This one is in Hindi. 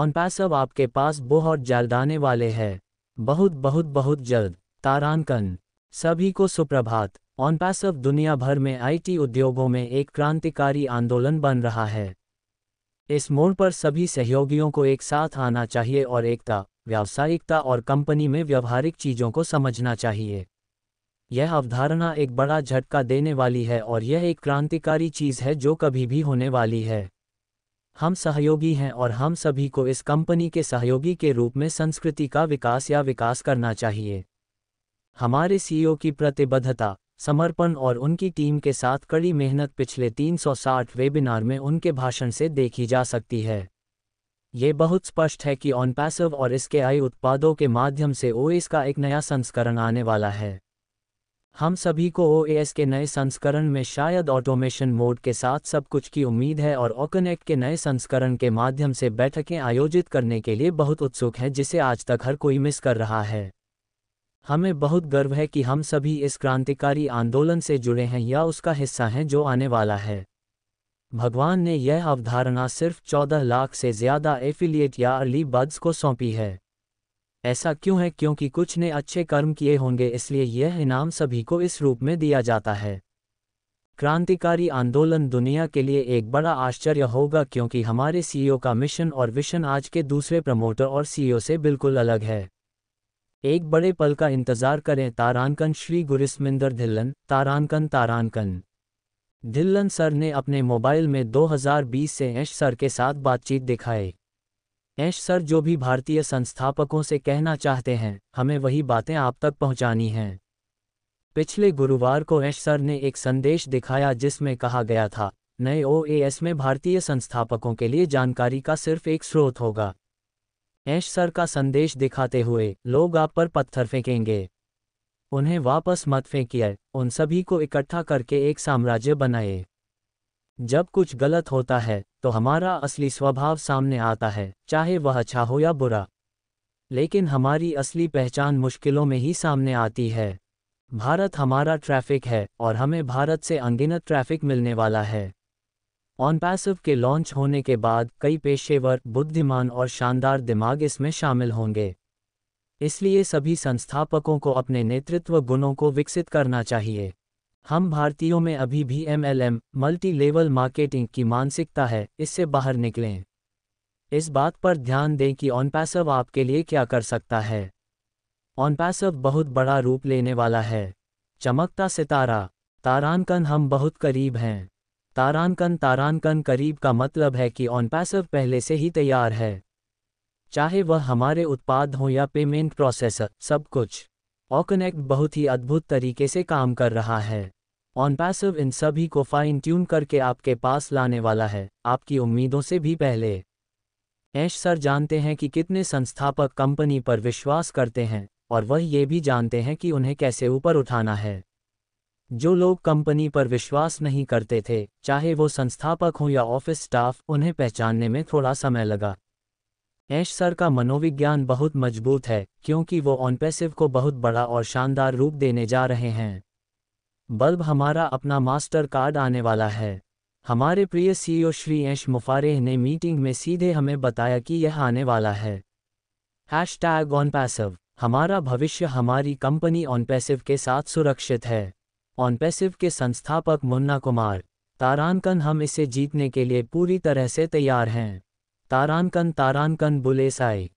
ऑनपास आपके पास बहुत जल्द आने वाले हैं बहुत बहुत बहुत जल्द तारांकन सभी को सुप्रभात ऑनपास दुनिया भर में आईटी उद्योगों में एक क्रांतिकारी आंदोलन बन रहा है इस मोड़ पर सभी सहयोगियों को एक साथ आना चाहिए और एकता व्यावसायिकता और कंपनी में व्यवहारिक चीजों को समझना चाहिए यह अवधारणा एक बड़ा झटका देने वाली है और यह एक क्रांतिकारी चीज है जो कभी भी होने वाली है हम सहयोगी हैं और हम सभी को इस कंपनी के सहयोगी के रूप में संस्कृति का विकास या विकास करना चाहिए हमारे सीईओ e की प्रतिबद्धता समर्पण और उनकी टीम के साथ कड़ी मेहनत पिछले 360 वेबिनार में उनके भाषण से देखी जा सकती है ये बहुत स्पष्ट है कि ऑनपैसिव और इसके आई उत्पादों के माध्यम से ओ का एक नया संस्करण आने वाला है हम सभी को ओ के नए संस्करण में शायद ऑटोमेशन मोड के साथ सब कुछ की उम्मीद है और ओकनेक्ट के नए संस्करण के माध्यम से बैठकें आयोजित करने के लिए बहुत उत्सुक हैं जिसे आज तक हर कोई मिस कर रहा है हमें बहुत गर्व है कि हम सभी इस क्रांतिकारी आंदोलन से जुड़े हैं या उसका हिस्सा हैं जो आने वाला है भगवान ने यह अवधारणा सिर्फ 14 लाख से ज्यादा एफिलिएट या अर्ली बड्स को सौंपी है ऐसा क्यों है क्योंकि कुछ ने अच्छे कर्म किए होंगे इसलिए यह इनाम सभी को इस रूप में दिया जाता है क्रांतिकारी आंदोलन दुनिया के लिए एक बड़ा आश्चर्य होगा क्योंकि हमारे सीईओ का मिशन और विशन आज के दूसरे प्रमोटर और सीईओ से बिल्कुल अलग है एक बड़े पल का इंतजार करें तारानकन श्री गुरिस्मिंदर धिल्लन तारानकन तारानकन धिल्लन सर ने अपने मोबाइल में 2020 से ऐश सर के साथ बातचीत दिखाई ऐश सर जो भी भारतीय संस्थापकों से कहना चाहते हैं हमें वही बातें आप तक पहुंचानी हैं पिछले गुरुवार को ऐश सर ने एक संदेश दिखाया जिसमें कहा गया था नए ओ में भारतीय संस्थापकों के लिए जानकारी का सिर्फ एक स्रोत होगा ऐश सर का संदेश दिखाते हुए लोग आप पर पत्थर फेंकेंगे उन्हें वापस मत फेंकिए उन सभी को इकट्ठा करके एक साम्राज्य बनाए जब कुछ गलत होता है तो हमारा असली स्वभाव सामने आता है चाहे वह अच्छा हो या बुरा लेकिन हमारी असली पहचान मुश्किलों में ही सामने आती है भारत हमारा ट्रैफिक है और हमें भारत से अनगिनत ट्रैफिक मिलने वाला है ऑन पैसिव के लॉन्च होने के बाद कई पेशेवर बुद्धिमान और शानदार दिमाग इसमें शामिल होंगे इसलिए सभी संस्थापकों को अपने नेतृत्व गुणों को विकसित करना चाहिए हम भारतीयों में अभी भी M L M multi level marketing की मानसिकता है इससे बाहर निकलें इस बात पर ध्यान दें कि ऑनपैसव आपके लिए क्या कर सकता है ऑनपैसव बहुत बड़ा रूप लेने वाला है चमकता सितारा तारानकन हम बहुत करीब हैं तारानकन तारानकन करीब का मतलब है कि ऑनपैसव पहले से ही तैयार है चाहे वह हमारे उत्पाद हों या पेमेंट प्रोसेसर सब कुछ ऑकोनेक्ट बहुत ही अद्भुत तरीके से काम कर रहा है ऑन पैसिव इन सभी को फाइन ट्यून करके आपके पास लाने वाला है आपकी उम्मीदों से भी पहले ऐश सर जानते हैं कि कितने संस्थापक कंपनी पर विश्वास करते हैं और वह ये भी जानते हैं कि उन्हें कैसे ऊपर उठाना है जो लोग कंपनी पर विश्वास नहीं करते थे चाहे वो संस्थापक हों या ऑफिस स्टाफ उन्हें पहचानने में थोड़ा समय लगा ऐश सर का मनोविज्ञान बहुत मजबूत है क्योंकि वो ऑनपेसिव को बहुत बड़ा और शानदार रूप देने जा रहे हैं बल्ब हमारा अपना मास्टर कार्ड आने वाला है हमारे प्रिय सीईओ श्री ऐश मुफारेह ने मीटिंग में सीधे हमें बताया कि यह आने वाला है हैश टैग ऑनपैसिव हमारा भविष्य हमारी कंपनी ऑनपेसिव के साथ सुरक्षित है ऑनपेसिव के संस्थापक मुन्ना कुमार तारानकन हम इसे जीतने के लिए पूरी तरह से तैयार हैं तारानकन तारानकन बुलेसाई